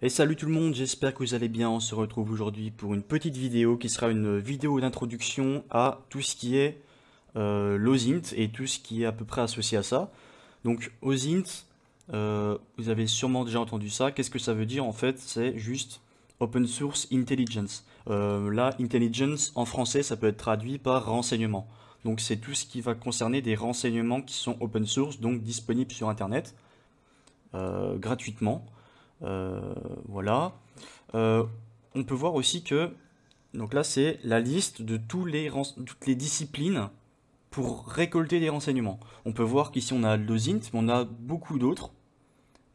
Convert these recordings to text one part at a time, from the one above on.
Et salut tout le monde, j'espère que vous allez bien, on se retrouve aujourd'hui pour une petite vidéo qui sera une vidéo d'introduction à tout ce qui est euh, l'OSINT et tout ce qui est à peu près associé à ça. Donc OSINT, euh, vous avez sûrement déjà entendu ça, qu'est-ce que ça veut dire en fait C'est juste Open Source Intelligence. Euh, là, Intelligence en français ça peut être traduit par renseignement. Donc c'est tout ce qui va concerner des renseignements qui sont open source, donc disponibles sur internet, gratuitement. Euh, voilà. Euh, on peut voir aussi que, donc là c'est la liste de tous les, toutes les disciplines pour récolter des renseignements. On peut voir qu'ici on a le mais on a beaucoup d'autres.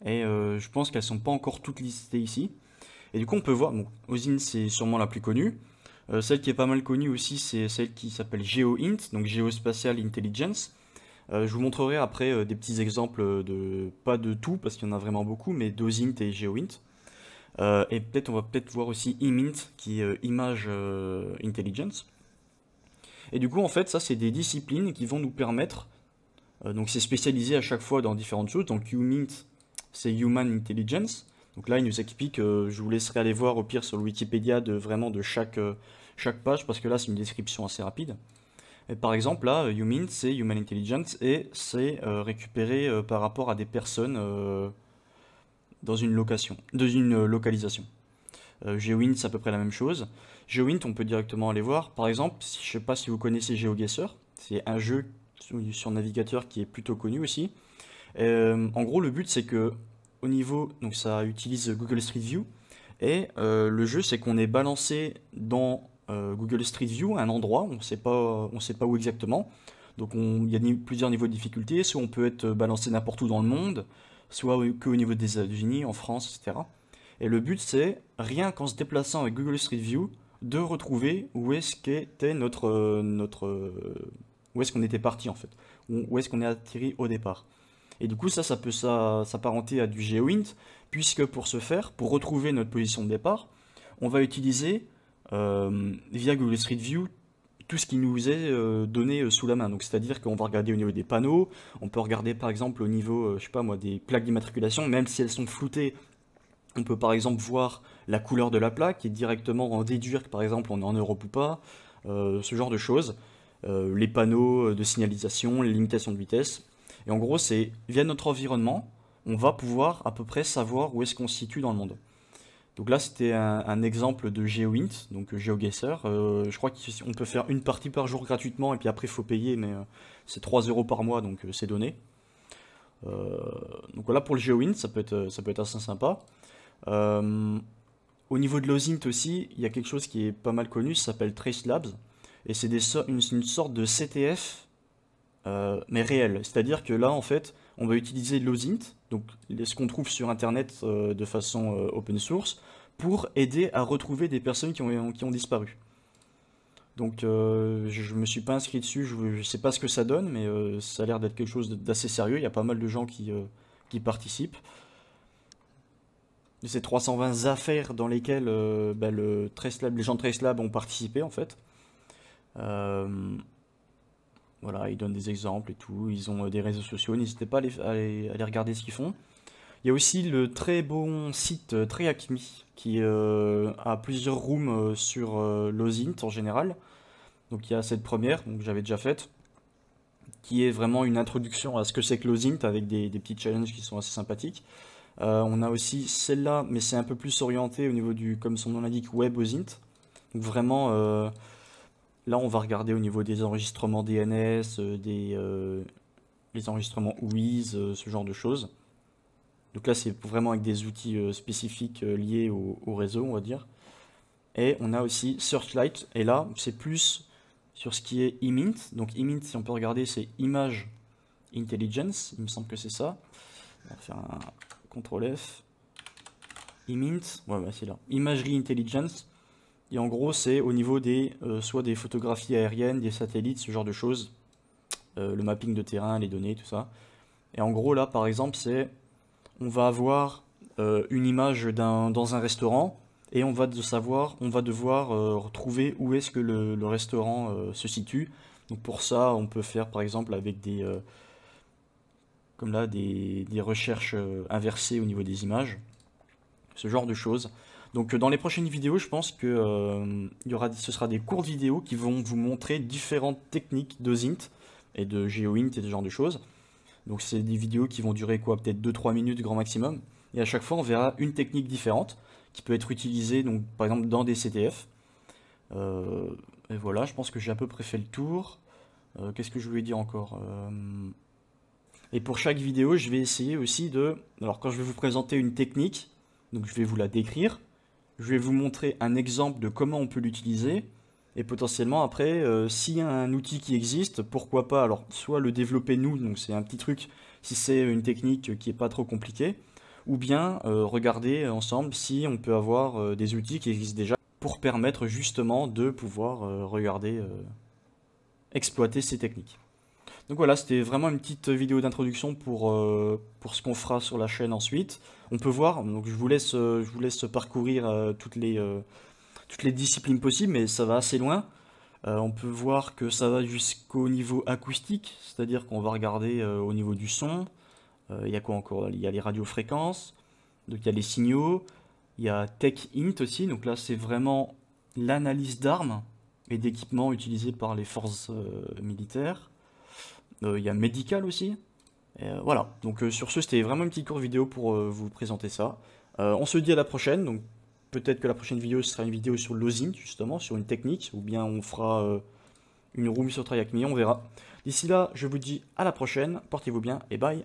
Et euh, je pense qu'elles ne sont pas encore toutes listées ici. Et du coup on peut voir, Ozint c'est sûrement la plus connue. celle qui est pas mal connue aussi c'est celle qui s'appelle GeoInt, donc Geospatial Intelligence. Euh, je vous montrerai après euh, des petits exemples de, pas de tout, parce qu'il y en a vraiment beaucoup, mais d'OSINT et GeoInt. Euh, et peut-être on va peut-être voir aussi IMINT, qui est Image Intelligence. Et du coup, en fait, ça, c'est des disciplines qui vont nous permettre, donc c'est spécialisé à chaque fois dans différentes choses, donc Imint c'est Human Intelligence. Donc là, il nous explique, je vous laisserai aller voir au pire sur le Wikipédia de vraiment de chaque, chaque page, parce que là, c'est une description assez rapide par exemple, là, euh, human, c'est human intelligence et c'est euh, récupéré euh, par rapport à des personnes dans une location, dans une localisation. Geoint, c'est à peu près la même chose. Geoint, on peut directement aller voir. Par exemple, je ne sais pas si vous connaissez GeoGuessr, c'est un jeu sur navigateur qui est plutôt connu aussi. en gros, le but, c'est que au niveau, donc ça utilise Google Street View, et le jeu, c'est qu'on est balancé dans euh, Google Street View un endroit, on sait pas, on sait pas où exactement. Donc il y a plusieurs niveaux de difficulté, soit on peut être balancé n'importe où dans le monde, soit que au niveau des États-Unis, en France, etc. Et le but c'est, rien qu'en se déplaçant avec Google Street View, de retrouver où est-ce qu'était notre, notre où est-ce qu'on était parti en fait, où est-ce qu'on est atterri au départ. Et du coup ça, ça peut s'apparenter à du GeoInt, puisque pour ce faire, pour retrouver notre position de départ, on va utiliser euh, via Google Street View, tout ce qui nous est euh, donné euh, sous la main. Donc c'est-à-dire qu'on va regarder au niveau des panneaux, on peut regarder par exemple au niveau, je sais pas moi, des plaques d'immatriculation, même si elles sont floutées, on peut par exemple voir la couleur de la plaque et directement en déduire que par exemple on est en Europe ou pas, ce genre de choses. les panneaux de signalisation, les limitations de vitesse. Et en gros, c'est via notre environnement, on va pouvoir à peu près savoir où est-ce qu'on se situe dans le monde. Donc là, c'était un, exemple de GeoInt, donc euh, GeoGuessr. Euh, je crois qu'on peut faire une partie par jour gratuitement, et puis après, il faut payer, mais euh, c'est 3 euros par mois, donc c'est donné. donc voilà, pour le GeoInt, ça peut être, ça peut être assez sympa. au niveau de l'Ozint aussi, il y a quelque chose qui est pas mal connu, ça s'appelle Trace Labs, et c'est une, sorte de CTF, mais réel. C'est-à-dire que là, en fait, on va utiliser l'OSINT, donc ce qu'on trouve sur Internet euh, de façon euh, open source, pour aider à retrouver des personnes qui ont, qui ont disparu. Donc euh, je ne me suis pas inscrit dessus, je ne sais pas ce que ça donne, mais ça a l'air d'être quelque chose d'assez sérieux, il y a pas mal de gens qui, qui participent. Ces 320 affaires dans lesquelles bah, les gens de Tracelab ont participé en fait. Voilà, ils donnent des exemples et tout. Ils ont euh, des réseaux sociaux. N'hésitez pas à les, regarder ce qu'ils font. Il y a aussi le très bon site euh, Triacme qui euh, a plusieurs rooms sur euh, en général. Donc il y a cette première, donc j'avais déjà faite, qui est vraiment une introduction à ce que c'est que Lozint avec des, petits challenges qui sont assez sympathiques. on a aussi celle-là, mais c'est un peu plus orienté au niveau du, comme son nom l'indique, web Donc vraiment Là, on va regarder au niveau des enregistrements DNS, euh, des, euh, les enregistrements WiZ, euh, ce genre de choses. Donc là, c'est vraiment avec des outils spécifiques liés au, réseau, on va dire. Et on a aussi Searchlight, et là, c'est plus sur ce qui est imint. Donc imint, si on peut regarder, c'est Image Intelligence, il me semble que c'est ça. On va faire un CTRL F. Imint, ouais, c'est là. Imagerie Intelligence. Et en gros, c'est au niveau des euh, soit des photographies aériennes, des satellites, ce genre de choses, euh, le mapping de terrain, les données, tout ça. Et en gros, là, par exemple, c'est on va avoir euh, une image dans un restaurant et on va de savoir, on va devoir retrouver où est-ce que le, restaurant se situe. Donc pour ça, on peut faire par exemple avec des comme là des recherches inversées au niveau des images, ce genre de choses. Donc euh, dans les prochaines vidéos, je pense que euh, il y aura, ce sera des courtes vidéos qui vont vous montrer différentes techniques de Zint et de GeoInt et ce genre de choses. Donc c'est des vidéos qui vont durer quoi Peut-être 2-3 minutes grand maximum. Et à chaque fois, on verra une technique différente qui peut être utilisée donc, par exemple dans des CTF. Euh, et voilà, je pense que j'ai à peu près fait le tour. Qu'est-ce que je voulais dire encore Et pour chaque vidéo, je vais essayer aussi de... Alors quand je vais vous présenter une technique, donc je vais vous la décrire, je vais vous montrer un exemple de comment on peut l'utiliser. Et potentiellement après, euh, s'il y a un outil qui existe, pourquoi pas Alors soit le développer nous, donc c'est un petit truc si c'est une technique qui n'est pas trop compliquée, ou bien euh, regarder ensemble si on peut avoir euh, des outils qui existent déjà pour permettre justement de pouvoir regarder, exploiter ces techniques. Donc voilà, c'était vraiment une petite vidéo d'introduction euh, pour, ce qu'on fera sur la chaîne ensuite. On peut voir, donc je vous laisse, euh, je vous laisse parcourir euh, toutes, les, toutes les disciplines possibles, mais ça va assez loin. on peut voir que ça va jusqu'au niveau acoustique, c'est-à-dire qu'on va regarder au niveau du son. Il y a quoi encore Il y a les radiofréquences, donc il y a les signaux, il y a Tech Int aussi, donc là c'est vraiment l'analyse d'armes et d'équipements utilisés par les forces militaires. Il euh, y a médical aussi. Euh, voilà, donc euh, sur ce, c'était vraiment une petite courte vidéo pour vous présenter ça. on se dit à la prochaine, donc peut-être que la prochaine vidéo ce sera une vidéo sur l'osine justement, sur une technique, ou bien on fera une room sur mais on verra. D'ici là, je vous dis à la prochaine, portez-vous bien et bye